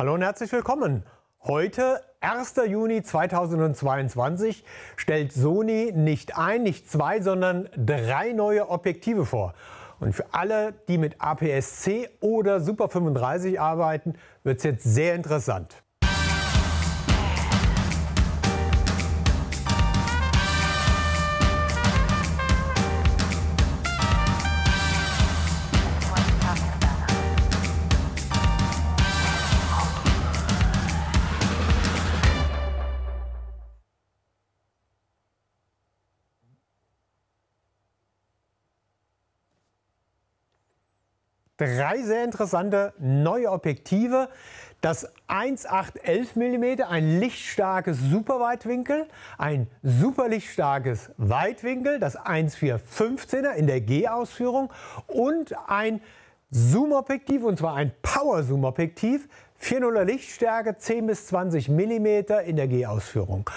Hallo und herzlich willkommen. Heute, 1. Juni 2022, stellt Sony nicht ein, nicht zwei, sondern drei neue Objektive vor. Und für alle, die mit APS-C oder Super 35 arbeiten, wird es jetzt sehr interessant. drei sehr interessante neue Objektive. Das 1,811 mm, ein lichtstarkes Superweitwinkel, ein superlichtstarkes Weitwinkel, das 1,415er in der G-Ausführung und ein Zoom-Objektiv, und zwar ein Power-Zoom-Objektiv 4.0er Lichtstärke, 10 bis 20 Millimeter in der G-Ausführung.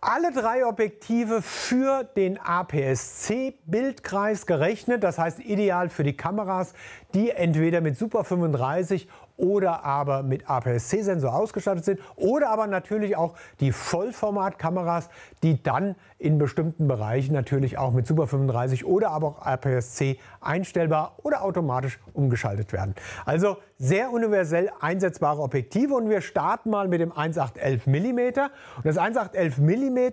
Alle drei Objektive für den APS-C-Bildkreis gerechnet, das heißt ideal für die Kameras, die entweder mit Super 35 oder aber mit APS-C-Sensor ausgestattet sind oder aber natürlich auch die Vollformatkameras, die dann in bestimmten Bereichen natürlich auch mit Super 35 oder aber auch APS-C einstellbar oder automatisch umgeschaltet werden. Also sehr universell einsetzbare Objektive und wir starten mal mit dem 1811 mm. Und das 1811 mm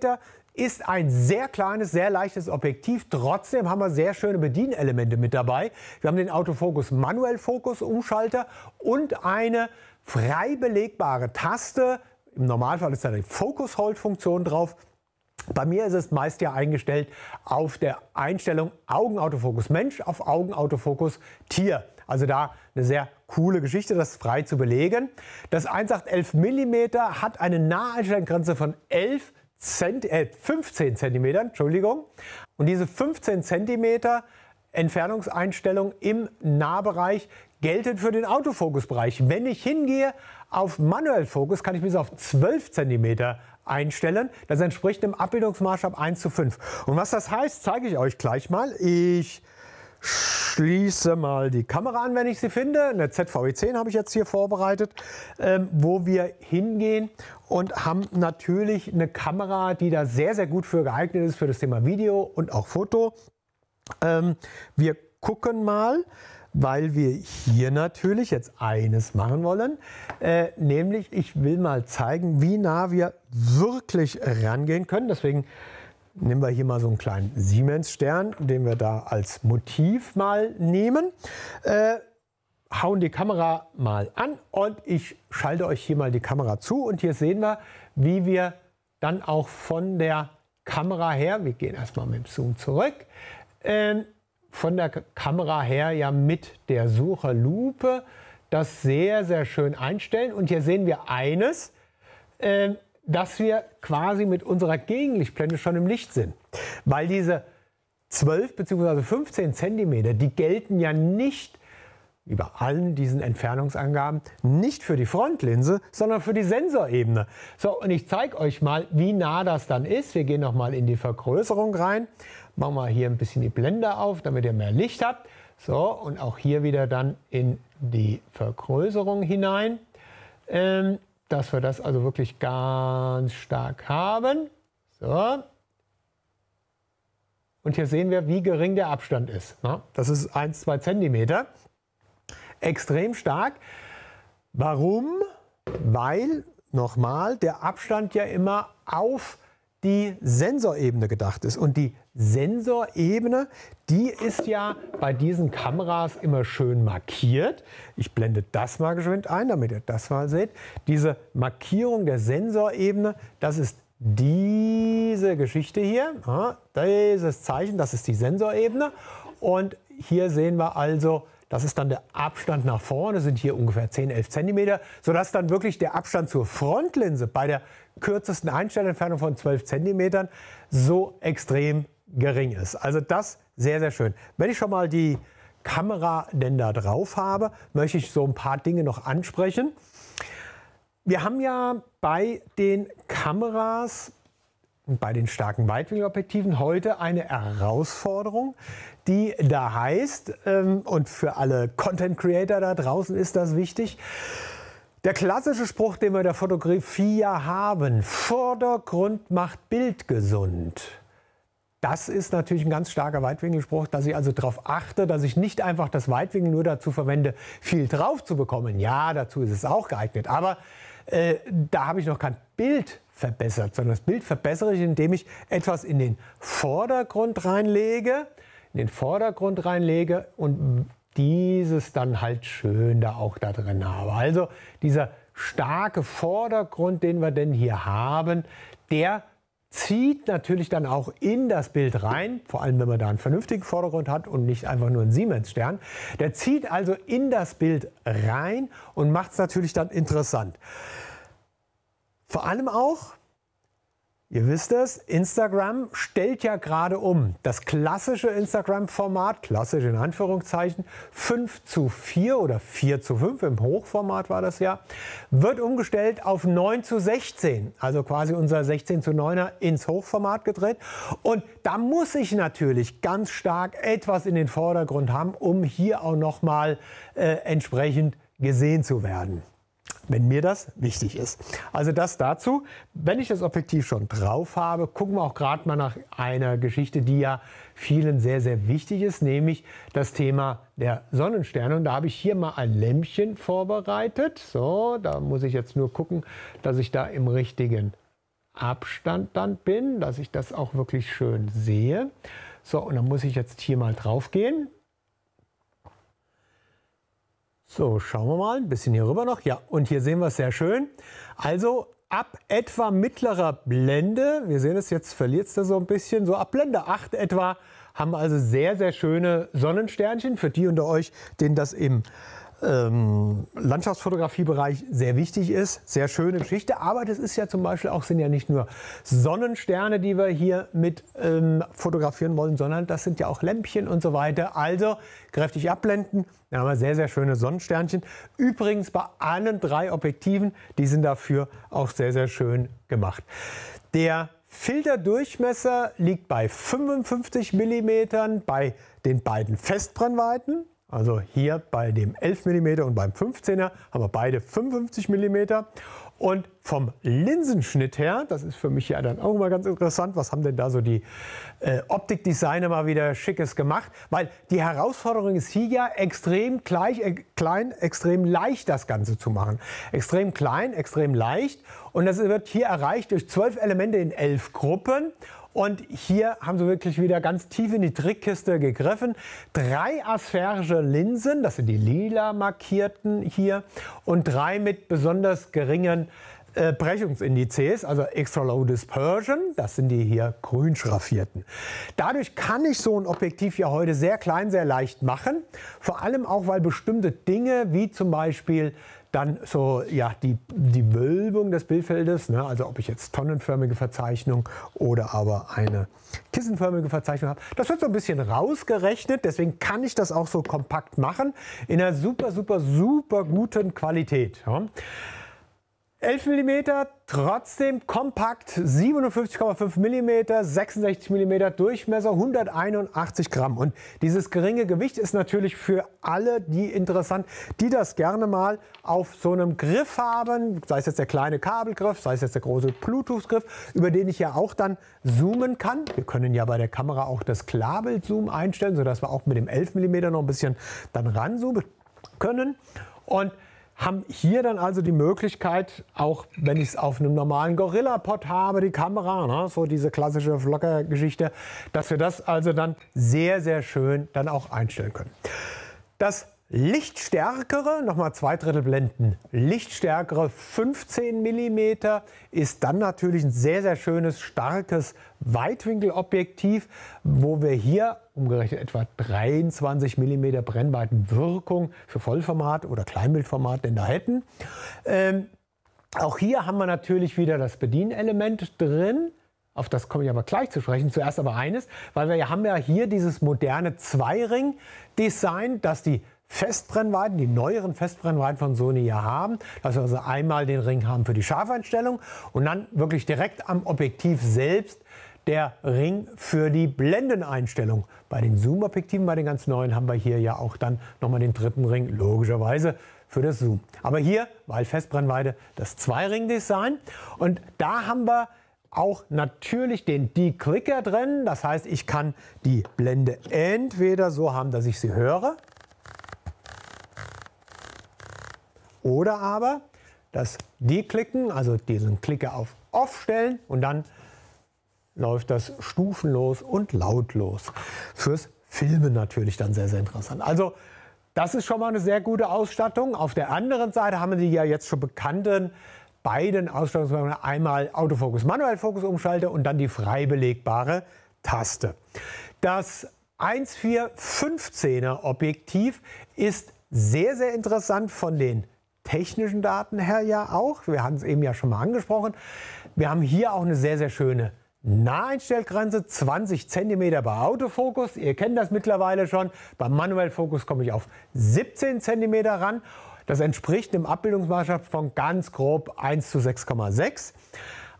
ist ein sehr kleines, sehr leichtes Objektiv. Trotzdem haben wir sehr schöne Bedienelemente mit dabei. Wir haben den Autofokus manuell Fokus Umschalter und eine frei belegbare Taste. Im Normalfall ist da eine Focus Hold Funktion drauf. Bei mir ist es meist ja eingestellt auf der Einstellung Augenautofokus Mensch auf Augenautofokus Tier. Also da eine sehr coole Geschichte, das frei zu belegen. Das 1,811 mm hat eine Naheinstellungsgrenze von 11 Cent, äh, 15 cm, Entschuldigung. Und diese 15 cm Entfernungseinstellung im Nahbereich gelten für den Autofokusbereich. Wenn ich hingehe auf manuell Fokus, kann ich bis auf 12 cm einstellen. Das entspricht einem Abbildungsmaßstab 1 zu 5. Und was das heißt, zeige ich euch gleich mal. Ich schließe mal die Kamera an, wenn ich sie finde. Eine ZVE 10 habe ich jetzt hier vorbereitet, ähm, wo wir hingehen und haben natürlich eine Kamera, die da sehr, sehr gut für geeignet ist, für das Thema Video und auch Foto. Ähm, wir gucken mal, weil wir hier natürlich jetzt eines machen wollen, äh, nämlich ich will mal zeigen, wie nah wir wirklich rangehen können. Deswegen nehmen wir hier mal so einen kleinen Siemens-Stern, den wir da als Motiv mal nehmen. Äh, hauen die Kamera mal an und ich schalte euch hier mal die Kamera zu. Und hier sehen wir, wie wir dann auch von der Kamera her, wir gehen erstmal mit dem Zoom zurück, äh, von der Kamera her ja mit der Sucherlupe das sehr, sehr schön einstellen. Und hier sehen wir eines, äh, dass wir quasi mit unserer Gegenlichtblende schon im Licht sind. Weil diese 12 bzw. 15 Zentimeter, die gelten ja nicht wie bei allen diesen Entfernungsangaben nicht für die Frontlinse, sondern für die Sensorebene. So, und ich zeige euch mal, wie nah das dann ist. Wir gehen nochmal in die Vergrößerung rein. Machen wir hier ein bisschen die Blende auf, damit ihr mehr Licht habt. So, und auch hier wieder dann in die Vergrößerung hinein. Ähm, dass wir das also wirklich ganz stark haben. So. Und hier sehen wir, wie gering der Abstand ist. Ne? Das ist 1, 2 Zentimeter. Extrem stark. Warum? Weil, nochmal, der Abstand ja immer auf die Sensorebene gedacht ist. Und die Sensorebene, die ist ja bei diesen Kameras immer schön markiert. Ich blende das mal geschwind ein, damit ihr das mal seht. Diese Markierung der Sensorebene, das ist diese Geschichte hier. Dieses Zeichen, das ist die Sensorebene. Und hier sehen wir also, das ist dann der Abstand nach vorne, sind hier ungefähr 10, 11 cm, sodass dann wirklich der Abstand zur Frontlinse bei der kürzesten Einstellentfernung von 12 Zentimetern so extrem gering ist. Also das sehr, sehr schön. Wenn ich schon mal die Kamera denn da drauf habe, möchte ich so ein paar Dinge noch ansprechen. Wir haben ja bei den Kameras und bei den starken Weitwinkelobjektiven heute eine Herausforderung, die da heißt, ähm, und für alle Content Creator da draußen ist das wichtig, der klassische Spruch, den wir in der Fotografie ja haben, Vordergrund macht Bild gesund. Das ist natürlich ein ganz starker Weitwinkelspruch, dass ich also darauf achte, dass ich nicht einfach das Weitwinkel nur dazu verwende, viel drauf zu bekommen. Ja, dazu ist es auch geeignet. Aber äh, da habe ich noch kein Bild verbessert, sondern das Bild verbessere ich, indem ich etwas in den Vordergrund reinlege, in den Vordergrund reinlege und dieses dann halt schön da auch da drin habe. Also dieser starke Vordergrund, den wir denn hier haben, der zieht natürlich dann auch in das Bild rein, vor allem wenn man da einen vernünftigen Vordergrund hat und nicht einfach nur einen Siemens-Stern. Der zieht also in das Bild rein und macht es natürlich dann interessant. Vor allem auch, Ihr wisst es, Instagram stellt ja gerade um. Das klassische Instagram-Format, klassisch in Anführungszeichen, 5 zu 4 oder 4 zu 5 im Hochformat war das ja, wird umgestellt auf 9 zu 16. Also quasi unser 16 zu 9er ins Hochformat gedreht. Und da muss ich natürlich ganz stark etwas in den Vordergrund haben, um hier auch nochmal äh, entsprechend gesehen zu werden wenn mir das wichtig ist. Also das dazu. Wenn ich das Objektiv schon drauf habe, gucken wir auch gerade mal nach einer Geschichte, die ja vielen sehr, sehr wichtig ist, nämlich das Thema der Sonnensterne. Und da habe ich hier mal ein Lämpchen vorbereitet. So, da muss ich jetzt nur gucken, dass ich da im richtigen Abstand dann bin, dass ich das auch wirklich schön sehe. So, und dann muss ich jetzt hier mal drauf gehen. So, schauen wir mal. Ein bisschen hier rüber noch. Ja, und hier sehen wir es sehr schön. Also ab etwa mittlerer Blende, wir sehen es jetzt, verliert es da so ein bisschen, so ab Blende 8 etwa, haben wir also sehr, sehr schöne Sonnensternchen. Für die unter euch, denen das im ähm, Landschaftsfotografiebereich sehr wichtig ist. Sehr schöne Geschichte. Aber das ist ja zum Beispiel auch, sind ja nicht nur Sonnensterne, die wir hier mit ähm, fotografieren wollen, sondern das sind ja auch Lämpchen und so weiter. Also kräftig abblenden. Da haben wir sehr, sehr schöne Sonnensternchen. Übrigens bei allen drei Objektiven, die sind dafür auch sehr, sehr schön gemacht. Der Filterdurchmesser liegt bei 55 mm bei den beiden Festbrennweiten also hier bei dem 11 mm und beim 15er haben wir beide 55 mm. Und vom Linsenschnitt her, das ist für mich ja dann auch mal ganz interessant, was haben denn da so die äh, Optikdesigner mal wieder Schickes gemacht? Weil die Herausforderung ist hier ja extrem gleich, äh, klein, extrem leicht das Ganze zu machen. Extrem klein, extrem leicht. Und das wird hier erreicht durch zwölf Elemente in elf Gruppen. Und hier haben sie wirklich wieder ganz tief in die Trickkiste gegriffen. Drei asperge Linsen, das sind die lila markierten hier, und drei mit besonders geringen äh, Brechungsindizes, also Extra Low Dispersion, das sind die hier grün schraffierten. Dadurch kann ich so ein Objektiv ja heute sehr klein, sehr leicht machen, vor allem auch, weil bestimmte Dinge wie zum Beispiel dann so ja, die, die Wölbung des Bildfeldes, ne? also ob ich jetzt tonnenförmige Verzeichnung oder aber eine kissenförmige Verzeichnung habe. Das wird so ein bisschen rausgerechnet, deswegen kann ich das auch so kompakt machen, in einer super, super, super guten Qualität. Ja? 11 mm, trotzdem kompakt, 57,5 mm, 66 mm Durchmesser, 181 Gramm. Und dieses geringe Gewicht ist natürlich für alle die interessant, die das gerne mal auf so einem Griff haben, sei es jetzt der kleine Kabelgriff, sei es jetzt der große Bluetooth-Griff, über den ich ja auch dann zoomen kann. Wir können ja bei der Kamera auch das klarbild einstellen, sodass wir auch mit dem 11 mm noch ein bisschen dann ranzoomen können. Und haben hier dann also die Möglichkeit, auch wenn ich es auf einem normalen Gorilla-Pod habe, die Kamera, ne, so diese klassische Vlogger-Geschichte, dass wir das also dann sehr, sehr schön dann auch einstellen können. Das Lichtstärkere, nochmal zwei Drittel blenden, lichtstärkere 15 mm ist dann natürlich ein sehr, sehr schönes, starkes Weitwinkelobjektiv, wo wir hier umgerechnet etwa 23 mm Brennweitenwirkung für Vollformat oder Kleinbildformat denn da hätten. Ähm, auch hier haben wir natürlich wieder das Bedienelement drin. Auf das komme ich aber gleich zu sprechen. Zuerst aber eines, weil wir haben ja hier dieses moderne Zweiring-Design, dass die Festbrennweiten, die neueren Festbrennweiten von Sony ja haben. Dass wir also einmal den Ring haben für die Scharfeinstellung und dann wirklich direkt am Objektiv selbst der Ring für die Blendeneinstellung. Bei den Zoom-Objektiven, bei den ganz neuen, haben wir hier ja auch dann nochmal den dritten Ring, logischerweise für das Zoom. Aber hier, weil Festbrennweite, das Zwei-Ring-Design. Und da haben wir auch natürlich den D-Clicker drin. Das heißt, ich kann die Blende entweder so haben, dass ich sie höre, Oder aber das Deklicken, also diesen Klicker auf Off stellen und dann läuft das stufenlos und lautlos. Fürs Filmen natürlich dann sehr, sehr interessant. Also das ist schon mal eine sehr gute Ausstattung. Auf der anderen Seite haben Sie ja jetzt schon bekannten beiden Ausstattungsmerkmalen einmal Autofokus, manuell Fokusumschalter und dann die frei belegbare Taste. Das 1,415er Objektiv ist sehr, sehr interessant von den technischen Daten her ja auch. Wir hatten es eben ja schon mal angesprochen. Wir haben hier auch eine sehr, sehr schöne Naheinstellgrenze, 20 cm bei Autofokus. Ihr kennt das mittlerweile schon. Beim Manuellfokus komme ich auf 17 cm ran. Das entspricht einem Abbildungsmaßstab von ganz grob 1 zu 6,6.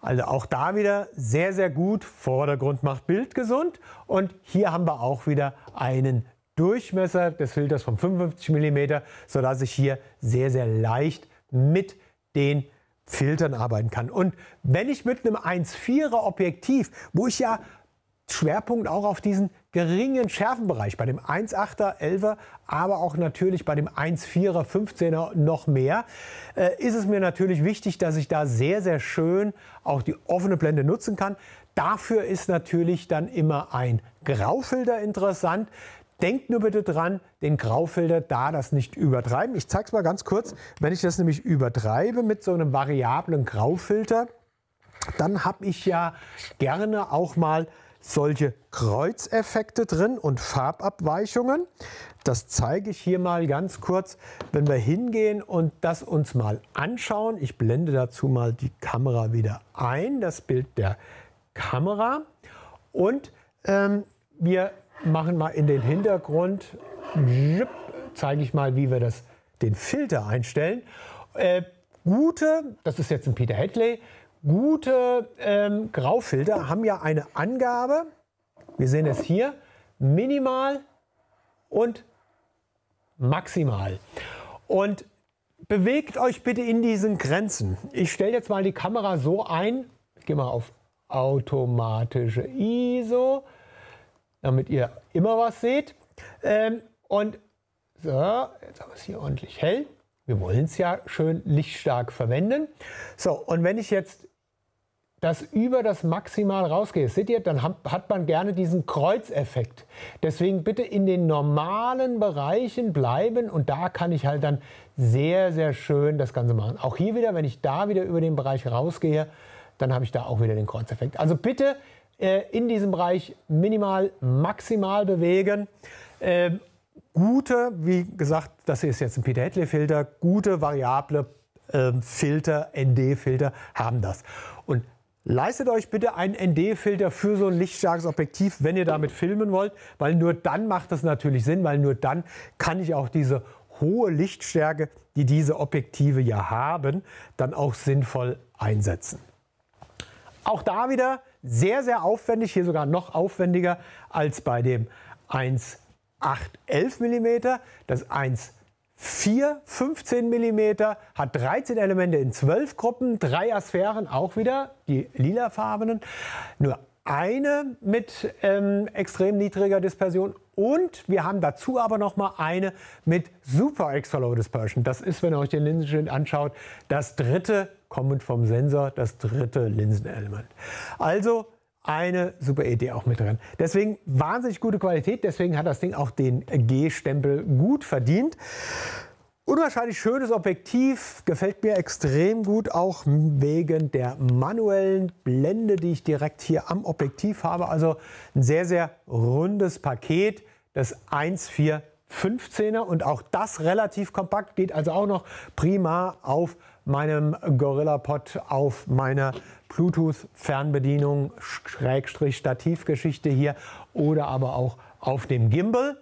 Also auch da wieder sehr, sehr gut. Vordergrund macht Bild gesund. Und hier haben wir auch wieder einen Durchmesser des Filters von 55 mm, sodass ich hier sehr, sehr leicht mit den Filtern arbeiten kann. Und wenn ich mit einem 1,4er Objektiv, wo ich ja Schwerpunkt auch auf diesen geringen Schärfenbereich, bei dem 1,8er, 11er, aber auch natürlich bei dem 1,4er, 15er noch mehr, äh, ist es mir natürlich wichtig, dass ich da sehr, sehr schön auch die offene Blende nutzen kann. Dafür ist natürlich dann immer ein Graufilter interessant. Denkt nur bitte dran, den Graufilter da das nicht übertreiben. Ich zeige es mal ganz kurz. Wenn ich das nämlich übertreibe mit so einem variablen Graufilter, dann habe ich ja gerne auch mal solche Kreuzeffekte drin und Farbabweichungen. Das zeige ich hier mal ganz kurz, wenn wir hingehen und das uns mal anschauen. Ich blende dazu mal die Kamera wieder ein, das Bild der Kamera. Und ähm, wir machen mal in den Hintergrund, zeige ich mal, wie wir das, den Filter einstellen. Äh, gute, das ist jetzt ein Peter Hadley, gute ähm, Graufilter haben ja eine Angabe, wir sehen es hier, minimal und maximal. Und bewegt euch bitte in diesen Grenzen. Ich stelle jetzt mal die Kamera so ein, ich gehe mal auf automatische ISO, damit ihr immer was seht. Ähm, und so, jetzt haben wir es hier ordentlich hell. Wir wollen es ja schön lichtstark verwenden. So, und wenn ich jetzt das über das Maximal rausgehe, seht ihr, dann hat man gerne diesen Kreuzeffekt. Deswegen bitte in den normalen Bereichen bleiben und da kann ich halt dann sehr, sehr schön das Ganze machen. Auch hier wieder, wenn ich da wieder über den Bereich rausgehe, dann habe ich da auch wieder den Kreuzeffekt. Also bitte äh, in diesem Bereich minimal, maximal bewegen. Ähm, gute, wie gesagt, das hier ist jetzt ein Peter Hedley-Filter, gute variable ähm, Filter, ND-Filter haben das. Und Leistet euch bitte einen ND-Filter für so ein lichtstarkes Objektiv, wenn ihr damit filmen wollt, weil nur dann macht das natürlich Sinn, weil nur dann kann ich auch diese hohe Lichtstärke, die diese Objektive ja haben, dann auch sinnvoll einsetzen. Auch da wieder sehr, sehr aufwendig, hier sogar noch aufwendiger als bei dem 1,8 mm. Das 1 15 mm, hat 13 Elemente in 12 Gruppen, drei Asphären, auch wieder die lilafarbenen, nur eine mit ähm, extrem niedriger Dispersion und wir haben dazu aber noch mal eine mit Super Extra Low Dispersion. Das ist, wenn ihr euch den Linsenschild anschaut, das dritte kommend vom Sensor, das dritte Linsenelement. Also eine super Idee auch mit drin. Deswegen wahnsinnig gute Qualität, deswegen hat das Ding auch den G-Stempel gut verdient. Unwahrscheinlich schönes Objektiv, gefällt mir extrem gut, auch wegen der manuellen Blende, die ich direkt hier am Objektiv habe. Also ein sehr, sehr rundes Paket, das 1415 er und auch das relativ kompakt, geht also auch noch prima auf meinem GorillaPod auf meiner Bluetooth-Fernbedienung, Schrägstrich Stativgeschichte hier oder aber auch auf dem Gimbal.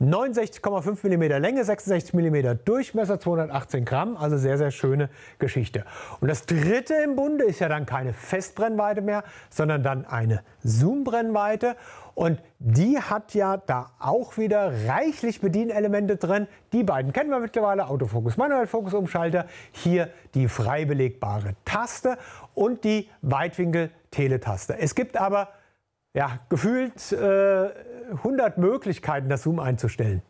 69,5 mm Länge, 66 mm Durchmesser, 218 Gramm, also sehr, sehr schöne Geschichte. Und das dritte im Bunde ist ja dann keine Festbrennweite mehr, sondern dann eine Zoom-Brennweite. Und die hat ja da auch wieder reichlich Bedienelemente drin. Die beiden kennen wir mittlerweile, Autofokus, Manuel Fokus Umschalter. Hier die frei belegbare Taste und die Weitwinkel-Teletaste. Es gibt aber ja, gefühlt äh, 100 Möglichkeiten, das Zoom einzustellen.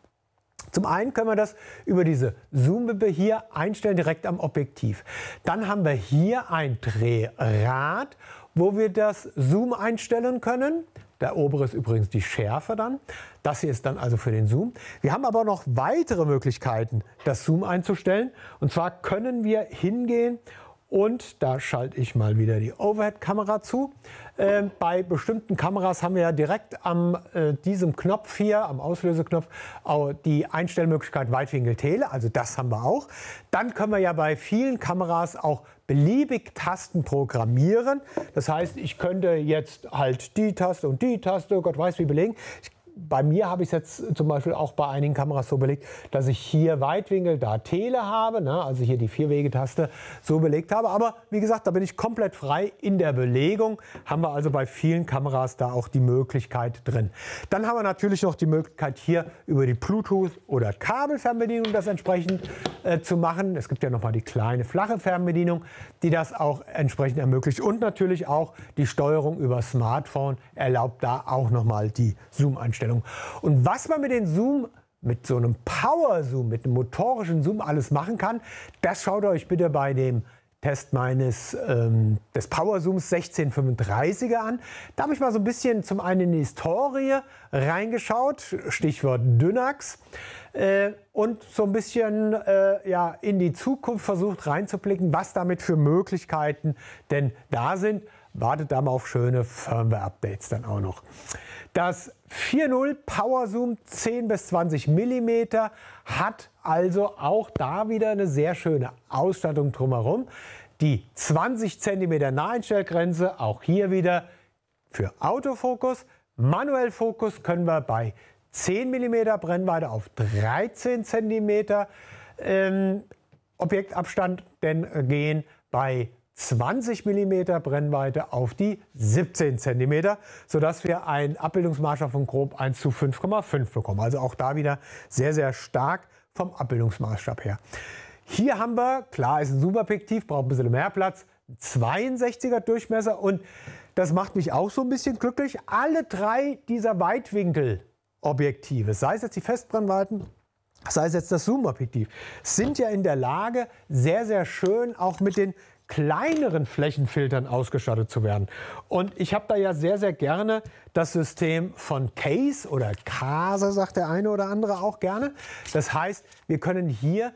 Zum einen können wir das über diese Zoom-Bippe hier einstellen, direkt am Objektiv. Dann haben wir hier ein Drehrad, wo wir das Zoom einstellen können. Der obere ist übrigens die Schärfe dann. Das hier ist dann also für den Zoom. Wir haben aber noch weitere Möglichkeiten, das Zoom einzustellen. Und zwar können wir hingehen und da schalte ich mal wieder die Overhead-Kamera zu. Äh, bei bestimmten Kameras haben wir ja direkt am äh, diesem Knopf hier, am Auslöseknopf, die Einstellmöglichkeit Weitwinkel Tele. Also das haben wir auch. Dann können wir ja bei vielen Kameras auch beliebig Tasten programmieren. Das heißt, ich könnte jetzt halt die Taste und die Taste, oh Gott weiß wie belegen. Ich bei mir habe ich es jetzt zum Beispiel auch bei einigen Kameras so belegt, dass ich hier Weitwinkel, da Tele habe, ne? also hier die Vierwege-Taste so belegt habe. Aber wie gesagt, da bin ich komplett frei in der Belegung. Haben wir also bei vielen Kameras da auch die Möglichkeit drin. Dann haben wir natürlich noch die Möglichkeit hier über die Bluetooth- oder Kabelfernbedienung das entsprechend äh, zu machen. Es gibt ja nochmal die kleine flache Fernbedienung, die das auch entsprechend ermöglicht. Und natürlich auch die Steuerung über Smartphone erlaubt da auch nochmal die Zoom-Einstellung. Einstellung. Und was man mit dem Zoom mit so einem Power-Zoom, mit einem motorischen Zoom alles machen kann, das schaut euch bitte bei dem Test meines ähm, des Powerzooms 1635er an. Da habe ich mal so ein bisschen zum einen in die Historie reingeschaut, Stichwort Dynax, äh, und so ein bisschen äh, ja, in die Zukunft versucht reinzublicken, was damit für Möglichkeiten denn da sind. Wartet da mal auf schöne Firmware-Updates dann auch noch. Das 4.0 Power Zoom 10 bis 20 mm hat also auch da wieder eine sehr schöne Ausstattung drumherum. Die 20 cm Naheinstellgrenze, auch hier wieder für Autofokus. Manuell Fokus können wir bei 10 mm Brennweite auf 13 cm ähm, Objektabstand denn äh, gehen. Bei 20 mm Brennweite auf die 17 cm, sodass wir einen Abbildungsmaßstab von grob 1 zu 5,5 bekommen. Also auch da wieder sehr, sehr stark vom Abbildungsmaßstab her. Hier haben wir, klar ist ein Superpektiv, braucht ein bisschen mehr Platz, 62er Durchmesser und das macht mich auch so ein bisschen glücklich. Alle drei dieser Weitwinkelobjektive, sei es jetzt die Festbrennweiten, sei es jetzt das Zoom-Objektiv, sind ja in der Lage, sehr, sehr schön auch mit den kleineren Flächenfiltern ausgestattet zu werden. Und ich habe da ja sehr, sehr gerne das System von Case oder Case, sagt der eine oder andere auch gerne. Das heißt, wir können hier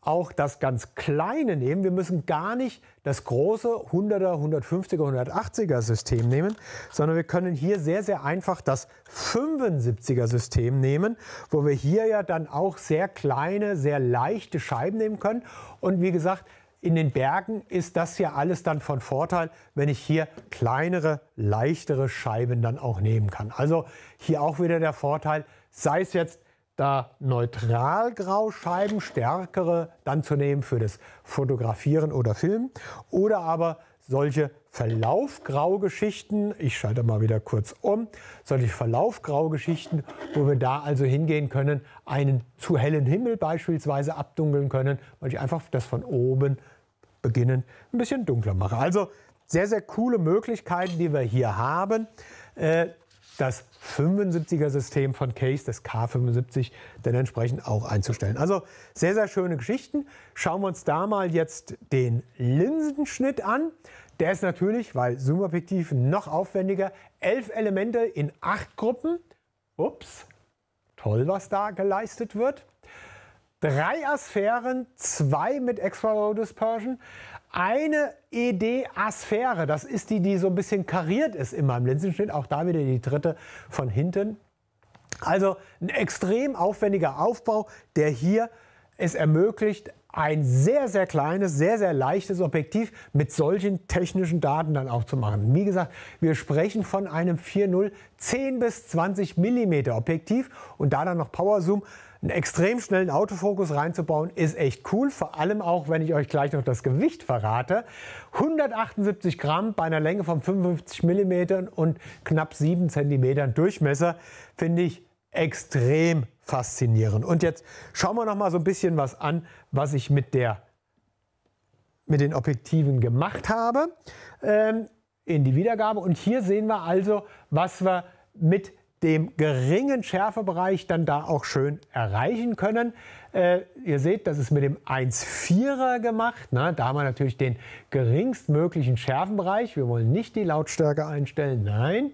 auch das ganz Kleine nehmen. Wir müssen gar nicht das große 100er, 150er, 180er System nehmen, sondern wir können hier sehr, sehr einfach das 75er System nehmen, wo wir hier ja dann auch sehr kleine, sehr leichte Scheiben nehmen können. Und wie gesagt, in den Bergen ist das ja alles dann von Vorteil, wenn ich hier kleinere, leichtere Scheiben dann auch nehmen kann. Also hier auch wieder der Vorteil, sei es jetzt da neutralgrau Scheiben stärkere dann zu nehmen für das Fotografieren oder Filmen oder aber solche verlaufgrau Geschichten, ich schalte mal wieder kurz um, solche verlaufgrau Geschichten, wo wir da also hingehen können, einen zu hellen Himmel beispielsweise abdunkeln können, weil ich einfach das von oben beginnen, ein bisschen dunkler machen. Also sehr, sehr coole Möglichkeiten, die wir hier haben. Äh, das 75er System von Case, das K75, dann entsprechend auch einzustellen. Also sehr, sehr schöne Geschichten. Schauen wir uns da mal jetzt den Linsenschnitt an. Der ist natürlich, weil Zoom-Objektiv noch aufwendiger, elf Elemente in acht Gruppen. Ups, toll, was da geleistet wird. Drei Asphären, zwei mit Extra Row Dispersion, eine ED-Asphäre, das ist die, die so ein bisschen kariert ist immer im Linsenschnitt, auch da wieder die dritte von hinten. Also ein extrem aufwendiger Aufbau, der hier es ermöglicht, ein sehr, sehr kleines, sehr, sehr leichtes Objektiv mit solchen technischen Daten dann auch zu machen. Wie gesagt, wir sprechen von einem 4.0 10 bis 20 Millimeter Objektiv und da dann noch Power Zoom einen extrem schnellen Autofokus reinzubauen, ist echt cool. Vor allem auch, wenn ich euch gleich noch das Gewicht verrate. 178 Gramm bei einer Länge von 55 Millimetern und knapp 7 Zentimetern Durchmesser finde ich extrem faszinierend. Und jetzt schauen wir noch mal so ein bisschen was an, was ich mit, der, mit den Objektiven gemacht habe ähm, in die Wiedergabe. Und hier sehen wir also, was wir mit dem geringen Schärfebereich dann da auch schön erreichen können. Äh, ihr seht, das ist mit dem 1,4er gemacht. Na, ne? da haben wir natürlich den geringstmöglichen Schärfenbereich. Wir wollen nicht die Lautstärke einstellen, nein.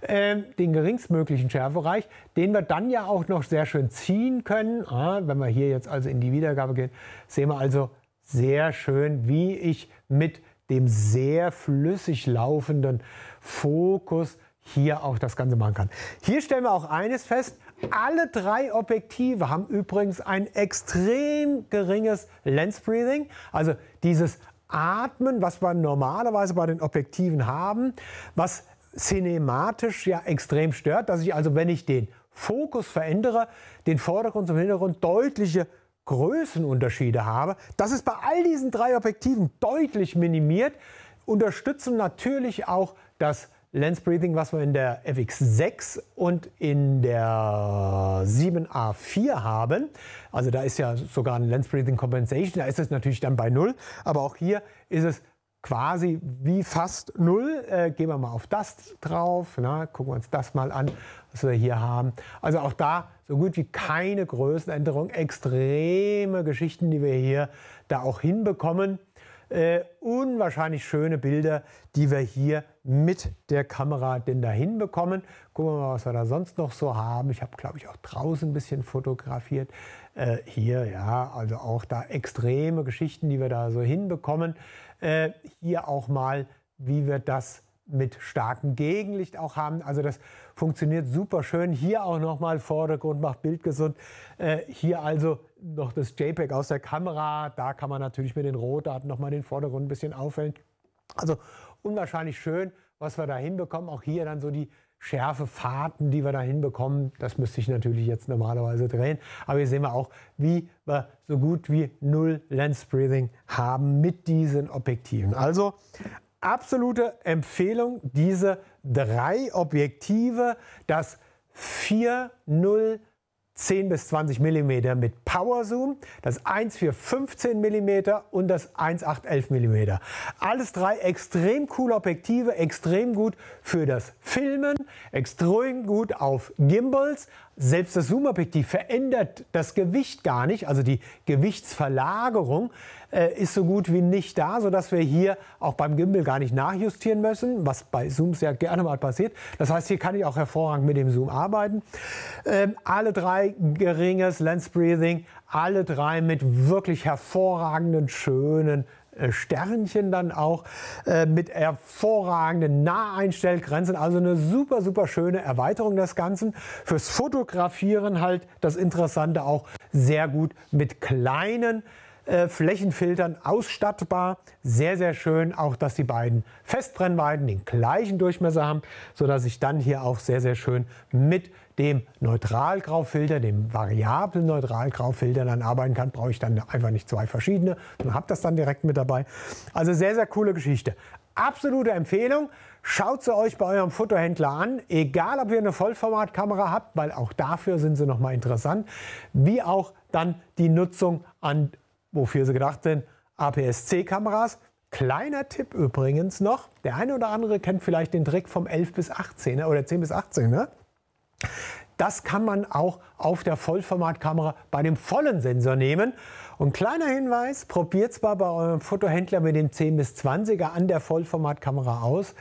Äh, den geringstmöglichen Schärfebereich, den wir dann ja auch noch sehr schön ziehen können. Ah, wenn wir hier jetzt also in die Wiedergabe gehen, sehen wir also sehr schön, wie ich mit dem sehr flüssig laufenden Fokus hier auch das Ganze machen kann. Hier stellen wir auch eines fest, alle drei Objektive haben übrigens ein extrem geringes Lens Breathing, also dieses Atmen, was wir normalerweise bei den Objektiven haben, was cinematisch ja extrem stört, dass ich also, wenn ich den Fokus verändere, den Vordergrund zum Hintergrund deutliche Größenunterschiede habe. Das ist bei all diesen drei Objektiven deutlich minimiert, unterstützen natürlich auch das Lens Breathing, was wir in der FX6 und in der 7A4 haben. Also da ist ja sogar ein Lens Breathing Compensation, da ist es natürlich dann bei null, aber auch hier ist es quasi wie fast null. Äh, gehen wir mal auf das drauf, na, gucken wir uns das mal an, was wir hier haben. Also auch da so gut wie keine Größenänderung, extreme Geschichten, die wir hier da auch hinbekommen. Äh, unwahrscheinlich schöne Bilder, die wir hier mit der Kamera denn dahin bekommen. Gucken wir mal, was wir da sonst noch so haben. Ich habe, glaube ich, auch draußen ein bisschen fotografiert. Äh, hier, ja, also auch da extreme Geschichten, die wir da so hinbekommen. Äh, hier auch mal, wie wir das mit starkem Gegenlicht auch haben. Also das funktioniert super schön. Hier auch nochmal Vordergrund macht Bild gesund. Äh, hier also noch das JPEG aus der Kamera. Da kann man natürlich mit den Rohdaten nochmal den Vordergrund ein bisschen aufhellen. Also unwahrscheinlich schön, was wir da hinbekommen. Auch hier dann so die schärfe Fahrten, die wir da hinbekommen. Das müsste ich natürlich jetzt normalerweise drehen. Aber hier sehen wir auch, wie wir so gut wie null Lens Breathing haben mit diesen Objektiven. Also absolute Empfehlung, diese drei Objektive, das 4-0 10 bis 20 mm mit Power Zoom, das 1 für 15 mm und das 1,8 11 mm. Alles drei extrem coole Objektive, extrem gut für das Filmen, extrem gut auf Gimbals, selbst das Zoom-Objektiv verändert das Gewicht gar nicht, also die Gewichtsverlagerung äh, ist so gut wie nicht da, sodass wir hier auch beim Gimbal gar nicht nachjustieren müssen, was bei Zooms ja gerne mal passiert. Das heißt, hier kann ich auch hervorragend mit dem Zoom arbeiten. Ähm, alle drei geringes Lens Breathing, alle drei mit wirklich hervorragenden, schönen äh, Sternchen dann auch äh, mit hervorragenden Naheinstellgrenzen. Also eine super, super schöne Erweiterung des Ganzen. Fürs Fotografieren halt das Interessante auch sehr gut mit kleinen äh, Flächenfiltern ausstattbar. Sehr, sehr schön auch, dass die beiden Festbrennweiten den gleichen Durchmesser haben, sodass ich dann hier auch sehr, sehr schön mit dem Neutralgraufilter, dem variablen Neutralgraufilter dann arbeiten kann, brauche ich dann einfach nicht zwei verschiedene, sondern habe das dann direkt mit dabei. Also sehr, sehr coole Geschichte. Absolute Empfehlung. Schaut sie euch bei eurem Fotohändler an, egal ob ihr eine Vollformatkamera habt, weil auch dafür sind sie nochmal interessant, wie auch dann die Nutzung an, wofür sie gedacht sind, APS-C-Kameras. Kleiner Tipp übrigens noch, der eine oder andere kennt vielleicht den Trick vom 11 bis 18 oder 10 bis 18er. Das kann man auch auf der Vollformatkamera bei dem vollen Sensor nehmen. Und kleiner Hinweis, probiert es mal bei eurem Fotohändler mit dem 10 bis 20er an der Vollformatkamera aus.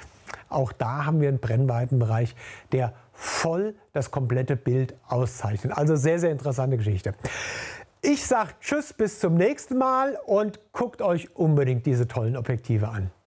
Auch da haben wir einen Brennweitenbereich, der voll das komplette Bild auszeichnet. Also sehr, sehr interessante Geschichte. Ich sage Tschüss, bis zum nächsten Mal und guckt euch unbedingt diese tollen Objektive an.